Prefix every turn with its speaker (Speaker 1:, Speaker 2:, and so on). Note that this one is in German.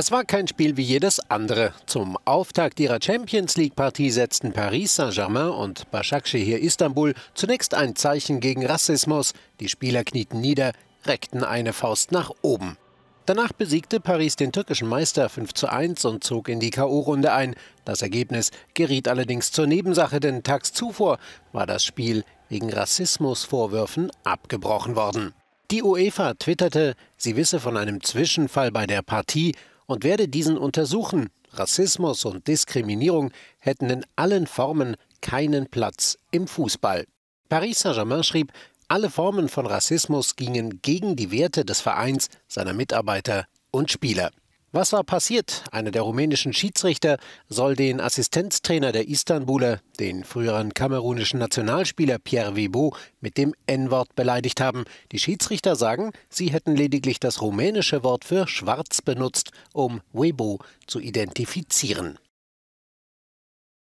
Speaker 1: Es war kein Spiel wie jedes andere. Zum Auftakt ihrer Champions League-Partie setzten Paris Saint-Germain und Başakşehir Istanbul zunächst ein Zeichen gegen Rassismus. Die Spieler knieten nieder, reckten eine Faust nach oben. Danach besiegte Paris den türkischen Meister 5 zu 1 und zog in die K.O.-Runde ein. Das Ergebnis geriet allerdings zur Nebensache, denn tags zuvor war das Spiel wegen Rassismusvorwürfen abgebrochen worden. Die UEFA twitterte, sie wisse von einem Zwischenfall bei der Partie und werde diesen untersuchen. Rassismus und Diskriminierung hätten in allen Formen keinen Platz im Fußball. Paris Saint-Germain schrieb, alle Formen von Rassismus gingen gegen die Werte des Vereins, seiner Mitarbeiter und Spieler. Was war passiert? Einer der rumänischen Schiedsrichter soll den Assistenztrainer der Istanbuler, den früheren kamerunischen Nationalspieler Pierre Webo, mit dem N-Wort beleidigt haben. Die Schiedsrichter sagen, sie hätten lediglich das rumänische Wort für schwarz benutzt, um Webo zu identifizieren.